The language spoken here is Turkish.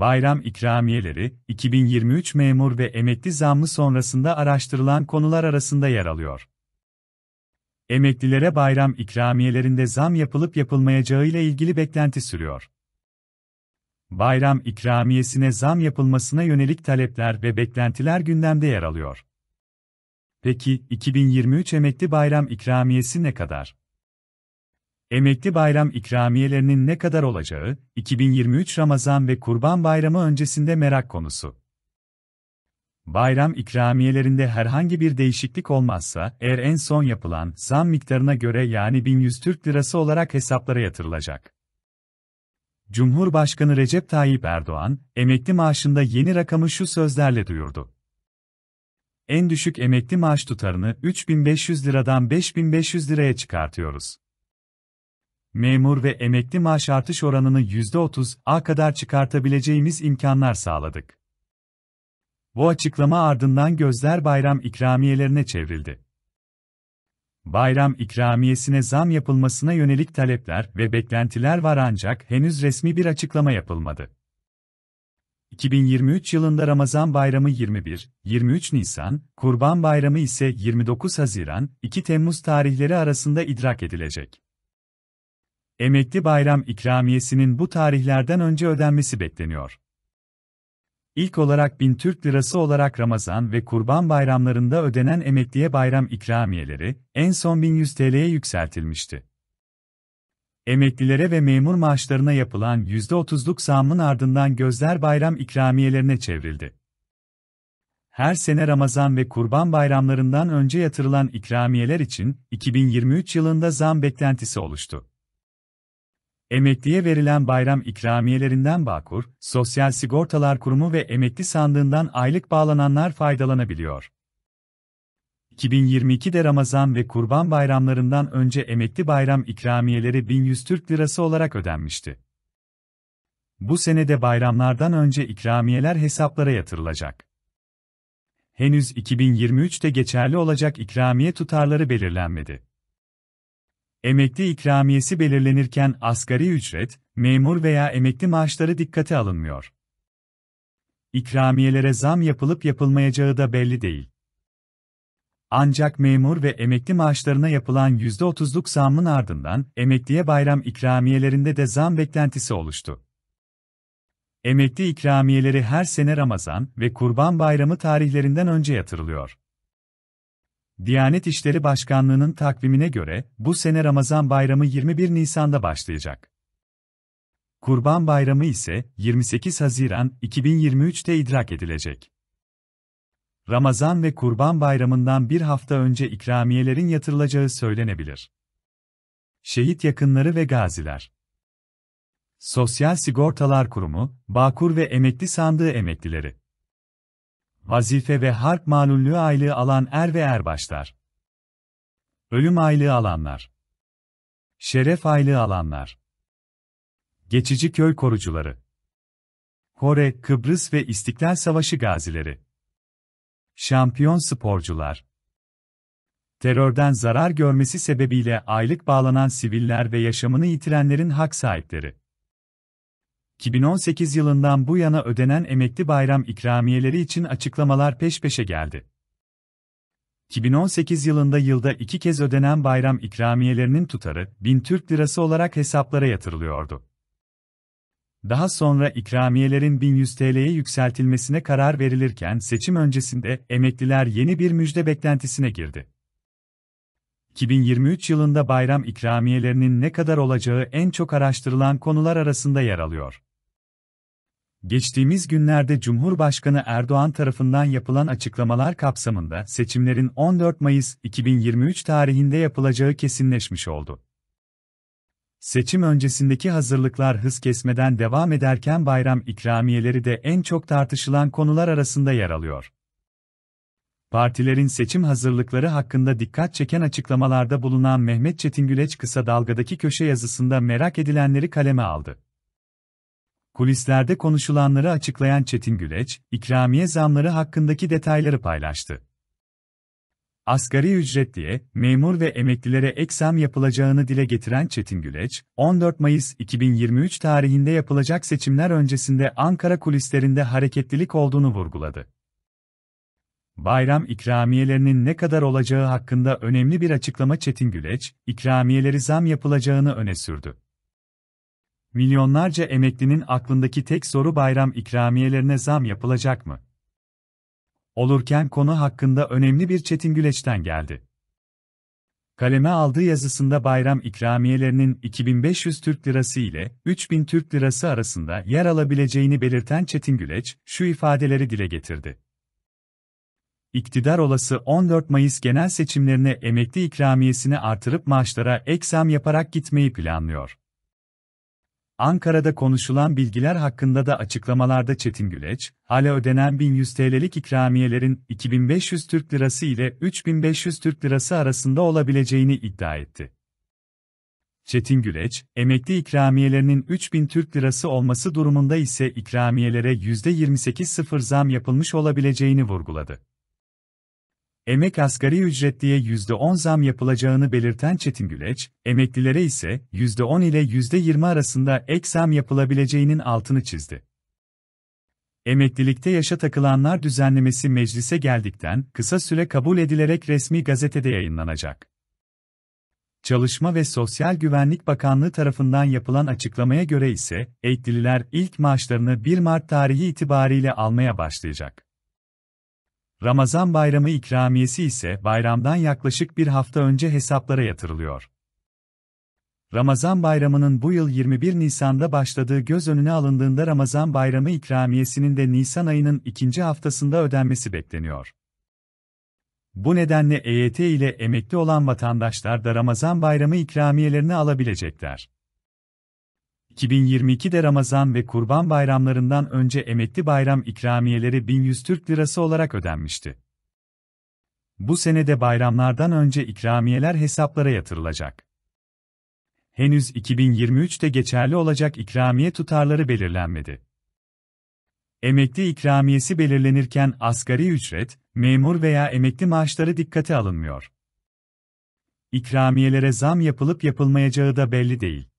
bayram ikramiyeleri, 2023 memur ve emekli zammı sonrasında araştırılan konular arasında yer alıyor. Emeklilere bayram ikramiyelerinde zam yapılıp yapılmayacağı ile ilgili beklenti sürüyor. Bayram ikramiyesine zam yapılmasına yönelik talepler ve beklentiler gündemde yer alıyor. Peki 2023 emekli bayram ikramiyesi ne kadar? Emekli bayram ikramiyelerinin ne kadar olacağı, 2023 Ramazan ve Kurban Bayramı öncesinde merak konusu. Bayram ikramiyelerinde herhangi bir değişiklik olmazsa, eğer en son yapılan zam miktarına göre yani 1100 Türk Lirası olarak hesaplara yatırılacak. Cumhurbaşkanı Recep Tayyip Erdoğan, emekli maaşında yeni rakamı şu sözlerle duyurdu. En düşük emekli maaş tutarını 3500 liradan 5500 liraya çıkartıyoruz memur ve emekli maaş artış oranını %30'a kadar çıkartabileceğimiz imkanlar sağladık. Bu açıklama ardından gözler bayram ikramiyelerine çevrildi. Bayram ikramiyesine zam yapılmasına yönelik talepler ve beklentiler var ancak henüz resmi bir açıklama yapılmadı. 2023 yılında Ramazan Bayramı 21, 23 Nisan, Kurban Bayramı ise 29 Haziran, 2 Temmuz tarihleri arasında idrak edilecek emekli bayram ikramiyesinin bu tarihlerden önce ödenmesi bekleniyor. İlk olarak 1000 Türk Lirası olarak Ramazan ve Kurban bayramlarında ödenen emekliye bayram ikramiyeleri en son 1100 TL'ye yükseltilmişti. Emeklilere ve memur maaşlarına yapılan %30'luk zammın ardından gözler bayram ikramiyelerine çevrildi. Her sene Ramazan ve Kurban bayramlarından önce yatırılan ikramiyeler için 2023 yılında zam beklentisi oluştu. Emekliye verilen bayram ikramiyelerinden Bağkur, Sosyal Sigortalar Kurumu ve Emekli Sandığından aylık bağlananlar faydalanabiliyor. 2022'de Ramazan ve Kurban bayramlarından önce emekli bayram ikramiyeleri 1100 Türk Lirası olarak ödenmişti. Bu senede bayramlardan önce ikramiyeler hesaplara yatırılacak. Henüz 2023'te geçerli olacak ikramiye tutarları belirlenmedi. Emekli ikramiyesi belirlenirken asgari ücret, memur veya emekli maaşları dikkate alınmıyor. İkramiyelere zam yapılıp yapılmayacağı da belli değil. Ancak memur ve emekli maaşlarına yapılan %30'luk zamın ardından emekliye bayram ikramiyelerinde de zam beklentisi oluştu. Emekli ikramiyeleri her sene Ramazan ve Kurban Bayramı tarihlerinden önce yatırılıyor. Diyanet İşleri Başkanlığı'nın takvimine göre bu sene Ramazan Bayramı 21 Nisan'da başlayacak. Kurban Bayramı ise 28 Haziran 2023'te idrak edilecek. Ramazan ve Kurban Bayramı'ndan bir hafta önce ikramiyelerin yatırılacağı söylenebilir. Şehit yakınları ve gaziler. Sosyal Sigortalar Kurumu, Bağkur ve Emekli Sandığı emeklileri vazife ve harp malullüğü aylığı alan er ve erbaşlar. Ölüm aylığı alanlar. Şeref aylığı alanlar. Geçici köy korucuları. Kore, Kıbrıs ve İstiklal Savaşı gazileri. Şampiyon sporcular. Terörden zarar görmesi sebebiyle aylık bağlanan siviller ve yaşamını yitirenlerin hak sahipleri. 2018 yılından bu yana ödenen emekli bayram ikramiyeleri için açıklamalar peş peşe geldi. 2018 yılında yılda iki kez ödenen bayram ikramiyelerinin tutarı 1000 Türk Lirası olarak hesaplara yatırılıyordu. Daha sonra ikramiyelerin 1100 TL'ye yükseltilmesine karar verilirken seçim öncesinde emekliler yeni bir müjde beklentisine girdi. 2023 yılında bayram ikramiyelerinin ne kadar olacağı en çok araştırılan konular arasında yer alıyor. Geçtiğimiz günlerde Cumhurbaşkanı Erdoğan tarafından yapılan açıklamalar kapsamında seçimlerin 14 Mayıs 2023 tarihinde yapılacağı kesinleşmiş oldu. Seçim öncesindeki hazırlıklar hız kesmeden devam ederken bayram ikramiyeleri de en çok tartışılan konular arasında yer alıyor partilerin seçim hazırlıkları hakkında dikkat çeken açıklamalarda bulunan Mehmet Çetin Çetingüleç kısa dalgadaki köşe yazısında merak edilenleri kaleme aldı. Kulislerde konuşulanları açıklayan Çetin Güleç, ikramiye zamları hakkındaki detayları paylaştı. Asgari ücret diye memur ve emeklilere ek zam yapılacağını dile getiren Çetin Güleç, 14 Mayıs 2023 tarihinde yapılacak seçimler öncesinde Ankara kulislerinde hareketlilik olduğunu vurguladı bayram ikramiyelerinin ne kadar olacağı hakkında önemli bir açıklama Çetin Güleç, ikramiyeleri zam yapılacağını öne sürdü. Milyonlarca emeklinin aklındaki tek soru bayram ikramiyelerine zam yapılacak mı? Olurken konu hakkında önemli bir Çetin Güleç'ten geldi. Kaleme aldığı yazısında bayram ikramiyelerinin 2500 Türk Lirası ile 3000 Türk Lirası arasında yer alabileceğini belirten Çetin Güleç, şu ifadeleri dile getirdi iktidar olası 14 Mayıs genel seçimlerine emekli ikramiyesini artırıp maaşlara ek zam yaparak gitmeyi planlıyor. Ankara'da konuşulan bilgiler hakkında da açıklamalarda Çetin Güleç, hala ödenen 1100 TL'lik ikramiyelerin 2500 Türk Lirası ile 3500 Türk Lirası arasında olabileceğini iddia etti. Çetin Güleç, emekli ikramiyelerinin 3000 Türk Lirası olması durumunda ise ikramiyelere %28 sıfır zam yapılmış olabileceğini vurguladı. Emek asgari ücretliye diye %10 zam yapılacağını belirten Çetin Güleç, emeklilere ise %10 ile %20 arasında ek zam yapılabileceğinin altını çizdi. Emeklilikte yaşa takılanlar düzenlemesi meclise geldikten kısa süre kabul edilerek resmi gazetede yayınlanacak. Çalışma ve Sosyal Güvenlik Bakanlığı tarafından yapılan açıklamaya göre ise, eğitililer ilk maaşlarını 1 Mart tarihi itibariyle almaya başlayacak. Ramazan bayramı ikramiyesi ise bayramdan yaklaşık bir hafta önce hesaplara yatırılıyor. Ramazan bayramının bu yıl 21 Nisan'da başladığı göz önüne alındığında Ramazan bayramı ikramiyesinin de Nisan ayının ikinci haftasında ödenmesi bekleniyor. Bu nedenle EYT ile emekli olan vatandaşlar da Ramazan bayramı ikramiyelerini alabilecekler. 2022'de Ramazan ve Kurban bayramlarından önce emekli bayram ikramiyeleri 1100 Türk Lirası olarak ödenmişti. Bu senede bayramlardan önce ikramiyeler hesaplara yatırılacak. Henüz 2023'te geçerli olacak ikramiye tutarları belirlenmedi. Emekli ikramiyesi belirlenirken asgari ücret, memur veya emekli maaşları dikkate alınmıyor. İkramiyelere zam yapılıp yapılmayacağı da belli değil.